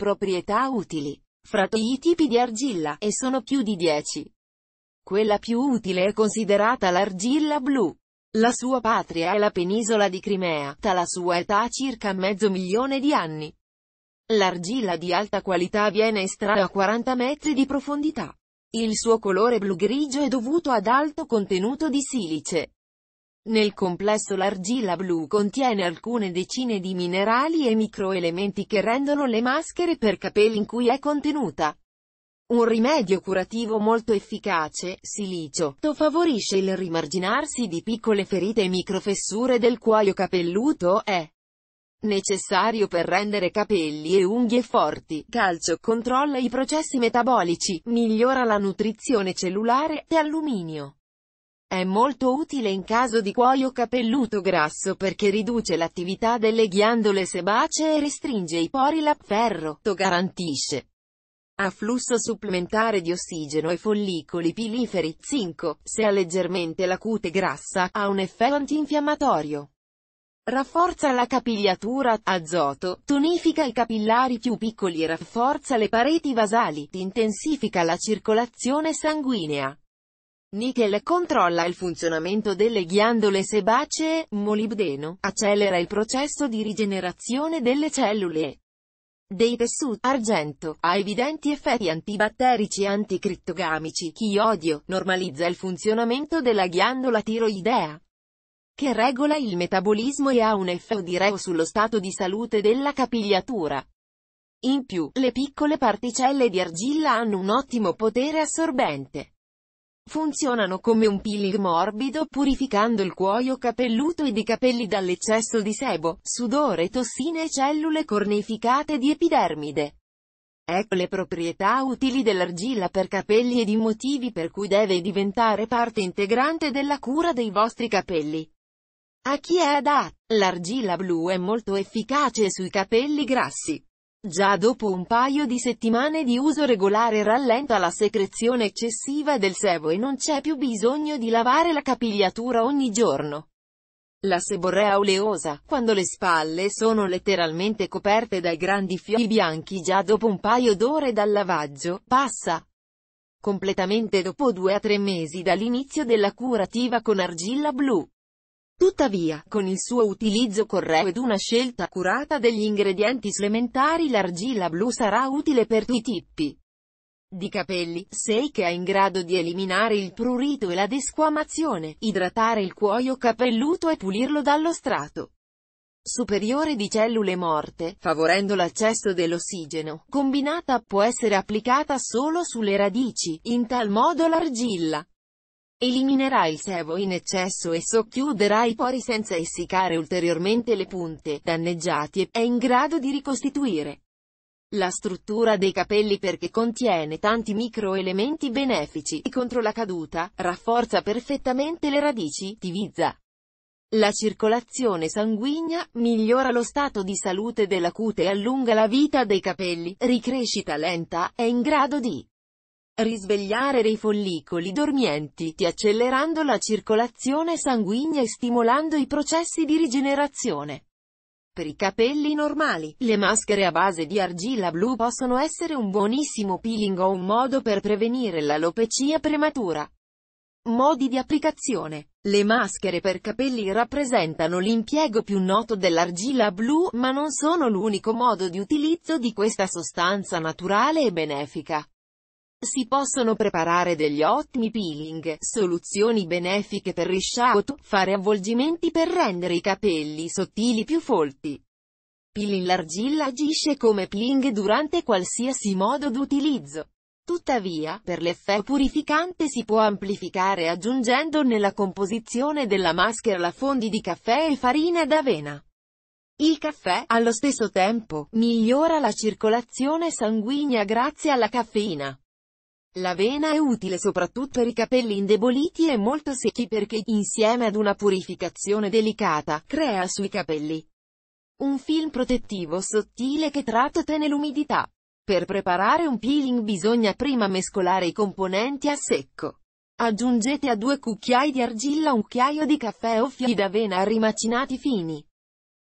Proprietà utili. Fra i tipi di argilla, e sono più di 10. Quella più utile è considerata l'argilla blu. La sua patria è la penisola di Crimea, dalla sua età circa mezzo milione di anni. L'argilla di alta qualità viene estratta a 40 metri di profondità. Il suo colore blu-grigio è dovuto ad alto contenuto di silice. Nel complesso l'argilla blu contiene alcune decine di minerali e microelementi che rendono le maschere per capelli in cui è contenuta. Un rimedio curativo molto efficace, silicio, favorisce il rimarginarsi di piccole ferite e microfessure del cuoio capelluto è necessario per rendere capelli e unghie forti. Calcio controlla i processi metabolici, migliora la nutrizione cellulare e alluminio. È molto utile in caso di cuoio capelluto grasso perché riduce l'attività delle ghiandole sebacee e restringe i pori lapferro, garantisce afflusso supplementare di ossigeno e follicoli piliferi, zinco, se ha leggermente la cute grassa, ha un effetto antinfiammatorio. Rafforza la capigliatura, azoto, tonifica i capillari più piccoli, e rafforza le pareti vasali, intensifica la circolazione sanguinea. Nickel controlla il funzionamento delle ghiandole sebacee, molibdeno, accelera il processo di rigenerazione delle cellule dei tessuti, argento, ha evidenti effetti antibatterici e anticrittogamici, chiodio, normalizza il funzionamento della ghiandola tiroidea, che regola il metabolismo e ha un effetto direo sullo stato di salute della capigliatura. In più, le piccole particelle di argilla hanno un ottimo potere assorbente. Funzionano come un peeling morbido purificando il cuoio capelluto ed i capelli dall'eccesso di sebo, sudore, tossine e cellule corneificate di epidermide. Ecco le proprietà utili dell'argilla per capelli ed i motivi per cui deve diventare parte integrante della cura dei vostri capelli. A chi è adatta? L'argilla blu è molto efficace sui capelli grassi. Già dopo un paio di settimane di uso regolare rallenta la secrezione eccessiva del sebo e non c'è più bisogno di lavare la capigliatura ogni giorno. La seborrea oleosa, quando le spalle sono letteralmente coperte dai grandi fiori bianchi già dopo un paio d'ore dal lavaggio, passa completamente dopo due a tre mesi dall'inizio della curativa con argilla blu. Tuttavia, con il suo utilizzo corretto ed una scelta accurata degli ingredienti supplementari l'argilla blu sarà utile per tutti i tipi di capelli, sei che è in grado di eliminare il prurito e la desquamazione, idratare il cuoio capelluto e pulirlo dallo strato superiore di cellule morte, favorendo l'accesso dell'ossigeno, combinata può essere applicata solo sulle radici, in tal modo l'argilla Eliminerà il sebo in eccesso e socchiuderà i pori senza essiccare ulteriormente le punte danneggiati e è in grado di ricostituire la struttura dei capelli perché contiene tanti microelementi benefici e contro la caduta, rafforza perfettamente le radici, divizza la circolazione sanguigna, migliora lo stato di salute della cute e allunga la vita dei capelli, ricrescita lenta, è in grado di risvegliare dei follicoli dormienti, accelerando la circolazione sanguigna e stimolando i processi di rigenerazione. Per i capelli normali, le maschere a base di argilla blu possono essere un buonissimo peeling o un modo per prevenire l'alopecia prematura. Modi di applicazione. Le maschere per capelli rappresentano l'impiego più noto dell'argilla blu, ma non sono l'unico modo di utilizzo di questa sostanza naturale e benefica. Si possono preparare degli ottimi peeling, soluzioni benefiche per risciato, fare avvolgimenti per rendere i capelli sottili più folti. Peeling l'argilla agisce come peeling durante qualsiasi modo d'utilizzo. Tuttavia, per l'effetto purificante si può amplificare aggiungendo nella composizione della maschera la fondi di caffè e farina d'avena. Il caffè, allo stesso tempo, migliora la circolazione sanguigna grazie alla caffeina. L'avena è utile soprattutto per i capelli indeboliti e molto secchi perché, insieme ad una purificazione delicata, crea sui capelli un film protettivo sottile che tene l'umidità. Per preparare un peeling bisogna prima mescolare i componenti a secco. Aggiungete a due cucchiai di argilla un cucchiaio di caffè o fichi d'avena rimacinati fini.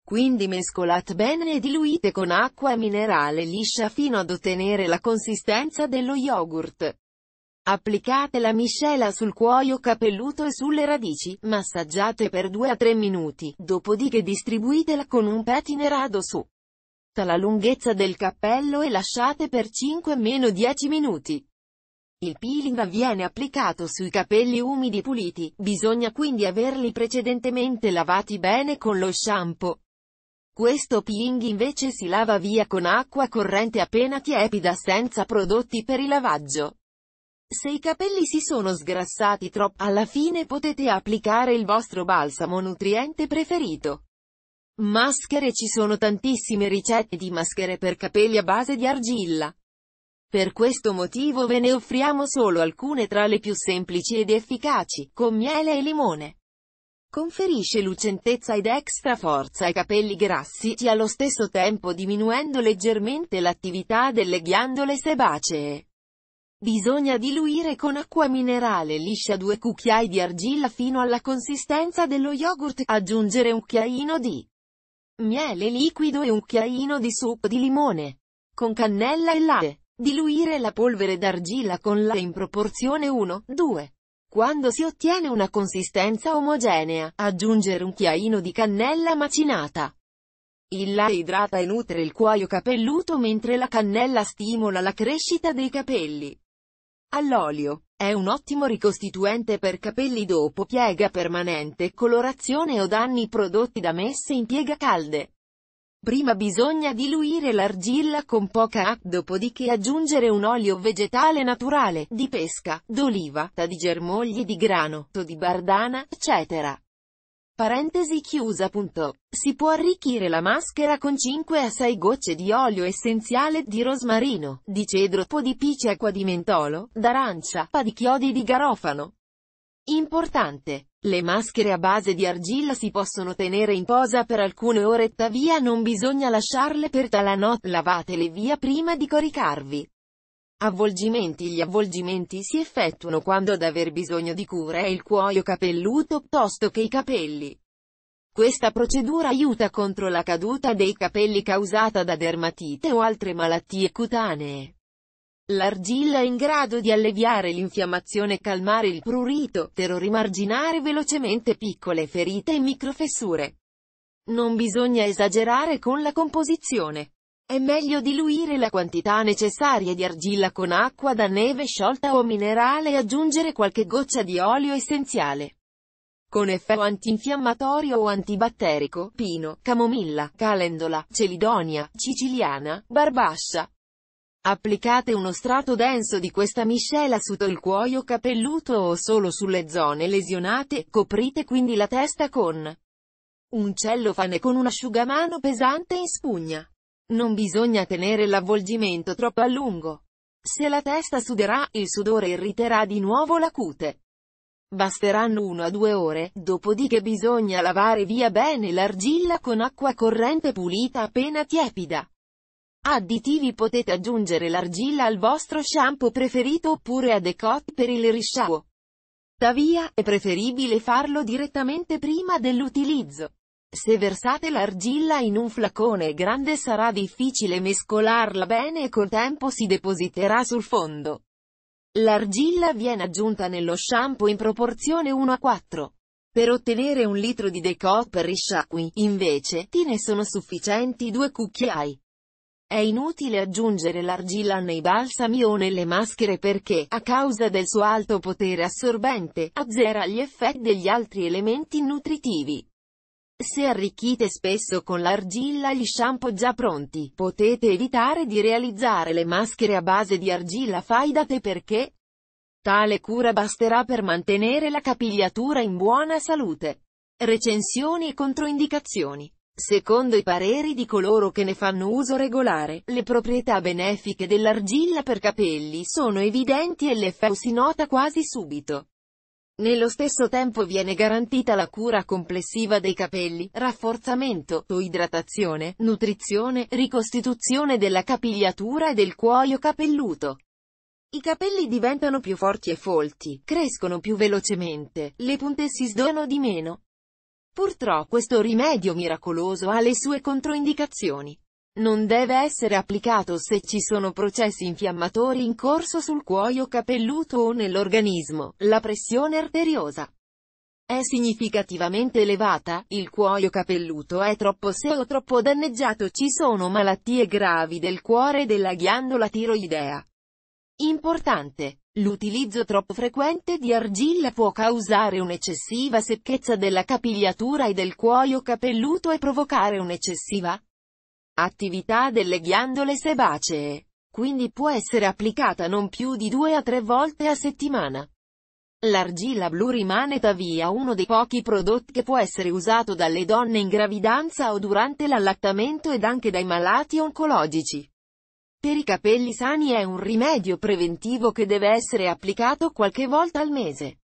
Quindi mescolate bene e diluite con acqua minerale liscia fino ad ottenere la consistenza dello yogurt. Applicate la miscela sul cuoio capelluto e sulle radici, massaggiate per 2-3 a minuti, dopodiché distribuitela con un pettine rado su la lunghezza del cappello e lasciate per 5-10 minuti. Il peeling viene applicato sui capelli umidi puliti, bisogna quindi averli precedentemente lavati bene con lo shampoo. Questo peeling invece si lava via con acqua corrente appena tiepida senza prodotti per il lavaggio. Se i capelli si sono sgrassati troppo, alla fine potete applicare il vostro balsamo nutriente preferito. Maschere Ci sono tantissime ricette di maschere per capelli a base di argilla. Per questo motivo ve ne offriamo solo alcune tra le più semplici ed efficaci, con miele e limone. Conferisce lucentezza ed extra forza ai capelli grassi e allo stesso tempo diminuendo leggermente l'attività delle ghiandole sebacee. Bisogna diluire con acqua minerale liscia due cucchiai di argilla fino alla consistenza dello yogurt, aggiungere un cucchiaino di miele liquido e un cucchiaino di succo di limone, con cannella e latte. Diluire la polvere d'argilla con la in proporzione 1, 2. Quando si ottiene una consistenza omogenea, aggiungere un chiaino di cannella macinata. Il la idrata e nutre il cuoio capelluto mentre la cannella stimola la crescita dei capelli. All'olio. È un ottimo ricostituente per capelli dopo piega permanente, colorazione o danni prodotti da messe in piega calde. Prima bisogna diluire l'argilla con poca acqua, dopodiché aggiungere un olio vegetale naturale, di pesca, d'oliva, di germogli di grano, di bardana, eccetera. Parentesi chiusa. Punto. Si può arricchire la maschera con 5 a 6 gocce di olio essenziale di rosmarino, di cedro, po' di pici acqua di mentolo, d'arancia, pa' di chiodi di garofano. Importante. Le maschere a base di argilla si possono tenere in posa per alcune ore tuttavia non bisogna lasciarle per talanò, lavatele via prima di coricarvi. Avvolgimenti Gli avvolgimenti si effettuano quando ad aver bisogno di cura è il cuoio capelluto piuttosto che i capelli. Questa procedura aiuta contro la caduta dei capelli causata da dermatite o altre malattie cutanee. L'argilla è in grado di alleviare l'infiammazione, e calmare il prurito, rimarginare velocemente piccole ferite e microfessure. Non bisogna esagerare con la composizione. È meglio diluire la quantità necessaria di argilla con acqua da neve sciolta o minerale e aggiungere qualche goccia di olio essenziale. Con effetto antinfiammatorio o antibatterico, pino, camomilla, calendola, celidonia, siciliana, barbascia, Applicate uno strato denso di questa miscela su il cuoio capelluto o solo sulle zone lesionate, coprite quindi la testa con un cellofane con un asciugamano pesante in spugna. Non bisogna tenere l'avvolgimento troppo a lungo. Se la testa suderà, il sudore irriterà di nuovo la cute. Basteranno 1 a 2 ore, dopodiché bisogna lavare via bene l'argilla con acqua corrente pulita appena tiepida. Additivi potete aggiungere l'argilla al vostro shampoo preferito oppure a decote per il risciacquo. Tuttavia, è preferibile farlo direttamente prima dell'utilizzo. Se versate l'argilla in un flacone grande sarà difficile mescolarla bene e col tempo si depositerà sul fondo. L'argilla viene aggiunta nello shampoo in proporzione 1 a 4. Per ottenere un litro di decote per risciacqui, invece, ti ne sono sufficienti due cucchiai. È inutile aggiungere l'argilla nei balsami o nelle maschere perché, a causa del suo alto potere assorbente, azzera gli effetti degli altri elementi nutritivi. Se arricchite spesso con l'argilla gli shampoo già pronti, potete evitare di realizzare le maschere a base di argilla fai da te perché tale cura basterà per mantenere la capigliatura in buona salute. Recensioni e controindicazioni Secondo i pareri di coloro che ne fanno uso regolare, le proprietà benefiche dell'argilla per capelli sono evidenti e l'effetto si nota quasi subito. Nello stesso tempo viene garantita la cura complessiva dei capelli, rafforzamento, idratazione, nutrizione, ricostituzione della capigliatura e del cuoio capelluto. I capelli diventano più forti e folti, crescono più velocemente, le punte si sdono di meno, Purtroppo questo rimedio miracoloso ha le sue controindicazioni. Non deve essere applicato se ci sono processi infiammatori in corso sul cuoio capelluto o nell'organismo, la pressione arteriosa è significativamente elevata, il cuoio capelluto è troppo secco o troppo danneggiato ci sono malattie gravi del cuore e della ghiandola tiroidea. Importante. L'utilizzo troppo frequente di argilla può causare un'eccessiva secchezza della capigliatura e del cuoio capelluto e provocare un'eccessiva attività delle ghiandole sebacee. Quindi può essere applicata non più di 2 a 3 volte a settimana. L'argilla blu rimane tuttavia uno dei pochi prodotti che può essere usato dalle donne in gravidanza o durante l'allattamento ed anche dai malati oncologici. Per i capelli sani è un rimedio preventivo che deve essere applicato qualche volta al mese.